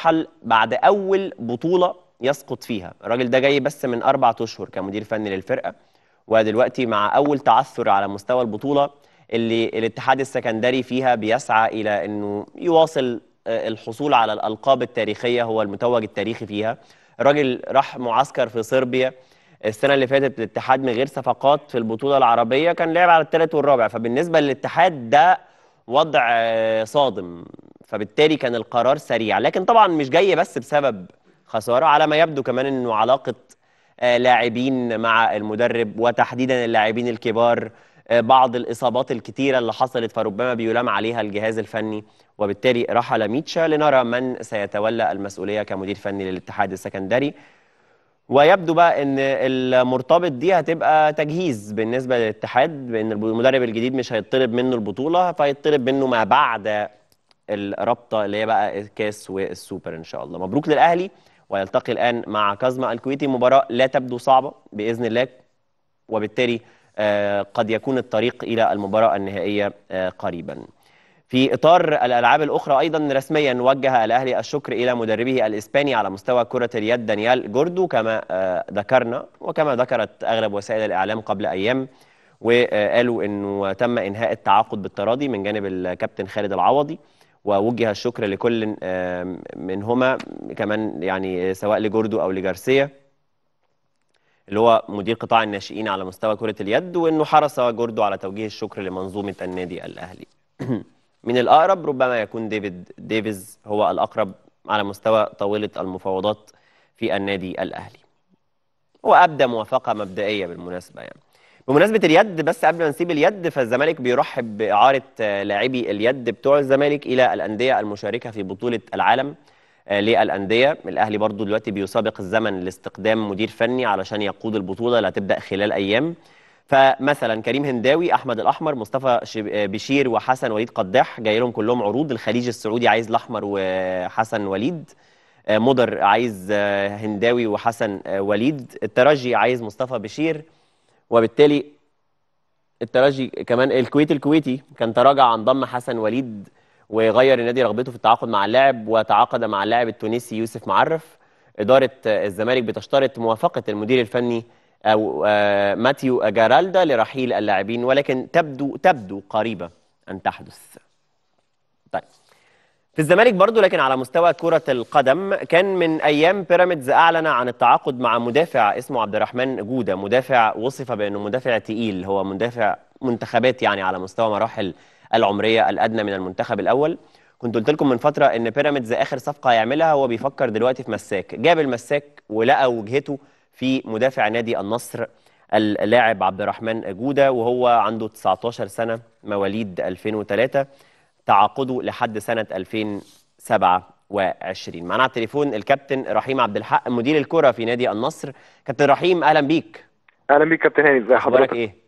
يرحل بعد اول بطوله يسقط فيها الراجل ده جاي بس من اربع اشهر كمدير فني للفرقه ودلوقتي مع اول تعثر على مستوى البطوله اللي الاتحاد السكندري فيها بيسعى الى انه يواصل آه، الحصول على الالقاب التاريخيه هو المتوج التاريخي فيها الراجل راح معسكر في صربيا السنه اللي فاتت الاتحاد من غير صفقات في البطوله العربيه كان لعب على الثالث والرابع فبالنسبه للاتحاد ده وضع آه، صادم فبالتالي كان القرار سريع لكن طبعا مش جاي بس بسبب خساره على ما يبدو كمان انه علاقه آه، لاعبين مع المدرب وتحديدا اللاعبين الكبار آه، بعض الاصابات الكتيره اللي حصلت فربما بيلام عليها الجهاز الفني وبالتالي رحل ميتشا لنرى من سيتولى المسؤوليه كمدير فني للاتحاد السكندري ويبدو بقى ان المرتبط دي هتبقى تجهيز بالنسبه للاتحاد بان المدرب الجديد مش هيطلب منه البطوله فهيطلب منه ما بعد الرابطه اللي هي بقى الكاس والسوبر ان شاء الله مبروك للاهلي ويلتقي الان مع كازما الكويتي مباراه لا تبدو صعبه باذن الله وبالتالي آه، قد يكون الطريق الى المباراه النهائيه آه، قريبا في اطار الالعاب الاخرى ايضا رسميا وجه الاهلي الشكر الى مدربه الاسباني على مستوى كره اليد دانيال جوردو كما آه، ذكرنا وكما ذكرت اغلب وسائل الاعلام قبل ايام وقالوا انه تم انهاء التعاقد بالتراضي من جانب الكابتن خالد العوضي ووجه الشكر لكل منهما كمان يعني سواء لجوردو أو لجارسيا اللي هو مدير قطاع الناشئين على مستوى كرة اليد وأنه حرص جوردو على توجيه الشكر لمنظومة النادي الأهلي من الأقرب ربما يكون ديفيد ديفيز هو الأقرب على مستوى طاولة المفاوضات في النادي الأهلي وأبدى موافقة مبدئية بالمناسبة يعني بمناسبه اليد بس قبل ما نسيب اليد فالزمالك بيرحب باعاره آه، لاعبي اليد بتوع الزمالك الى الانديه المشاركه في بطوله العالم آه، للانديه الاهلي برضو دلوقتي بيسابق الزمن لاستقدام مدير فني علشان يقود البطوله اللي هتبدا خلال ايام فمثلا كريم هنداوي احمد الاحمر مصطفى آه، بشير وحسن وليد قداح جاي لهم كلهم عروض الخليج السعودي عايز الاحمر وحسن وليد مضر عايز هنداوي وحسن وليد الترجي عايز مصطفى بشير وبالتالي الترجي كمان الكويت الكويتي كان تراجع عن ضم حسن وليد وغير النادي رغبته في التعاقد مع اللاعب وتعاقد مع اللاعب التونسي يوسف معرف إدارة الزمالك بتشترط موافقة المدير الفني أو آه، ماتيو جارالدا لرحيل اللاعبين ولكن تبدو تبدو قريبة أن تحدث طيب في الزمالك برضه لكن على مستوى كرة القدم كان من أيام بيراميدز أعلن عن التعاقد مع مدافع اسمه عبد الرحمن جودة مدافع وصف بأنه مدافع تقيل هو مدافع منتخبات يعني على مستوى مراحل العمرية الأدنى من المنتخب الأول كنت قلت لكم من فترة إن بيراميدز آخر صفقة هيعملها هو بيفكر دلوقتي في مساك جاب المساك ولقى وجهته في مدافع نادي النصر اللاعب عبد الرحمن جودة وهو عنده 19 سنة مواليد 2003 تعاقده لحد سنة 2027 معنا على التليفون الكابتن رحيم عبد الحق مدير الكرة في نادي النصر كابتن رحيم أهلا بيك أهلا بيك كابتن هاني ازي حضرتك إيه؟